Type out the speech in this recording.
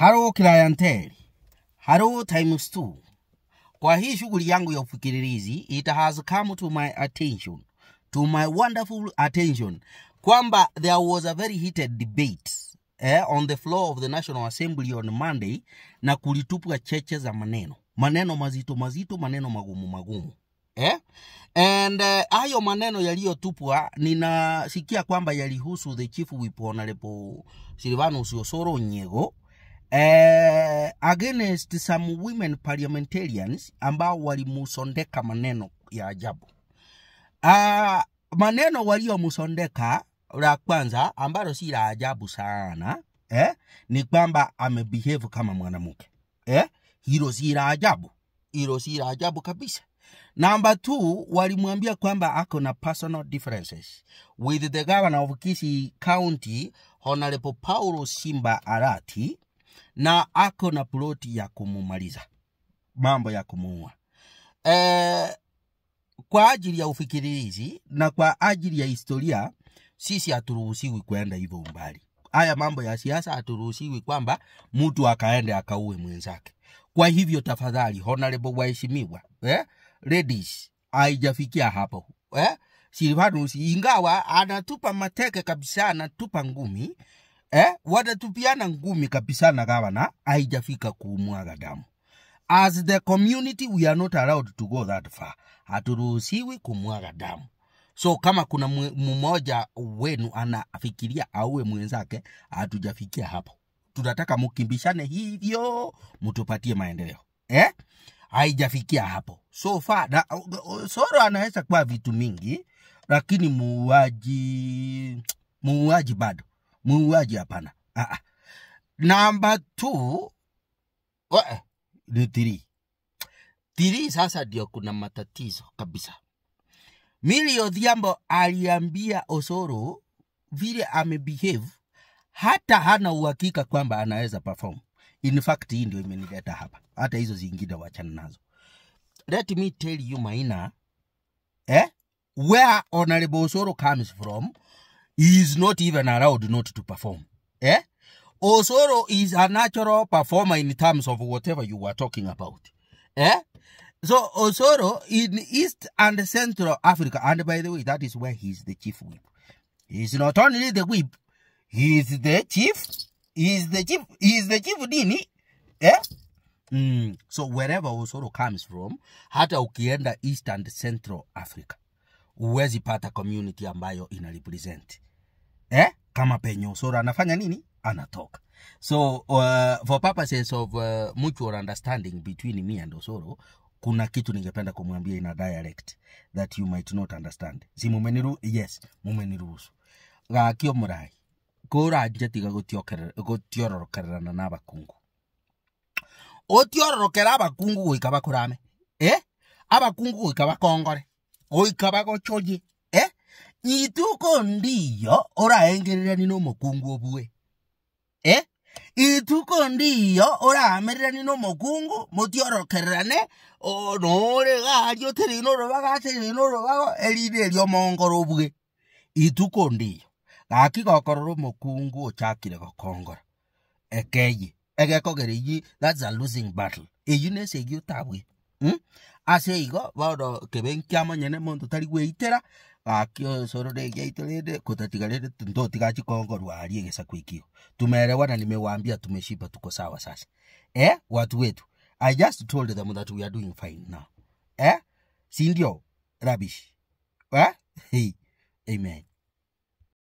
haro clientele haro times two kwa hii shughuli yangu ya ufikirizi, it has come to my attention to my wonderful attention kwamba there was a very heated debate eh, on the floor of the National Assembly on Monday na kulitupwa cheche za maneno maneno mazito mazito maneno magumu magumu eh? and eh, hayo uh, maneno yaliyotupwa ninasikia kwamba yalihusu the chief whip honorable Silvanus Osoro Nyego eh, against some women parliamentarians ambao walimusondeka maneno ya ajabu. Uh, maneno waliomusondeka la kwanza ambalo si la ajabu sana eh, ni kwamba amebehave kama mwanamke eh, hilo si la ajabu, hilo si la ajabu kabisa. Number two, walimwambia kwamba ako na personal differences with the governor of Kisii County Honorable Paulo Simba Arati na ako na ploti ya kumumaliza mambo ya kumuua e, kwa ajili ya ufikirizi na kwa ajili ya historia sisi haturuhusiwi kwenda hivyo umbali haya mambo ya siasa haturuhusiwi kwamba mtu akaende akauwe mwenzake kwa hivyo tafadhali honorable waheshimiwa eh? ladies haijafikia hapo eh? silvanus ingawa anatupa mateke kabisa anatupa ngumi eh, wanatupiana ngumi kabisa na gavana, haijafika kumwaga damu. As the community we are not allowed to go that far, haturuhusiwi kumwaga damu. So kama kuna mmoja wenu anafikiria auwe mwenzake, hatujafikia hapo. Tunataka mukimbishane hivyo, mtupatie maendeleo eh? Haijafikia hapo so far. Na, Soro anaweza kuwa vitu mingi, lakini muuaji muuaji bado muuaji, hapana. Ah, ah. Namba two eh, ni tiri tiri. Sasa ndio kuna matatizo kabisa. Millie Odhiambo aliambia Osoro vile amebehave, hata hana uhakika kwamba anaweza perform. In fact, hii ndio imenileta hapa, hata hizo zingine wachana nazo. Let me tell you Maina, eh, where honorable Osoro comes from he is not even allowed not to perform. Eh? Osoro is a natural performer in terms of whatever you were talking about. Eh? So Osoro in East and Central Africa, and by the way, that is where he is the chief whip. He is not only the whip, he is the chief. He is the chief. He is the chief dini. Eh? Mm. So wherever Osoro comes from, hata ukienda East and Central Africa, uwezi pata community ambayo ina represent eh, kama penye usura anafanya nini anatoka so uh, for purposes of uh, mutual understanding between me and Osoro kuna kitu ningependa kumwambia ina direct that you might not understand si mumeniru yes mumeniruhusu gakio uh, murai kura njetiga gutiororokerana na bakungu utiororokera bakungu guika bakurame eh abakungu guika bakongore guika bagochojie ituko ndiyo uraengererani no mukungu obue eh? ituko ndiyo uramererani no mukungu mutiorokererane onore gario tiri no robaga tiri no robago erine rio obwe robue ituko ndiyo gaki gokorora mukungu ochakire gokongora ekeyi egekogere yi that's a losing battle eyi na ese egi otabwe hmm? ase igo bono kebeng kiamonyene monto tari gweitera aki soro de cå rå rä ngä aitå rä ndä kå tatiga rä ndä ndo tigachikongoru arie tumeelewa na tumeshiba tuko sawa sasa eh watu wetu i just told them that we are doing fine now eh si ndio rubbish eh hey. amen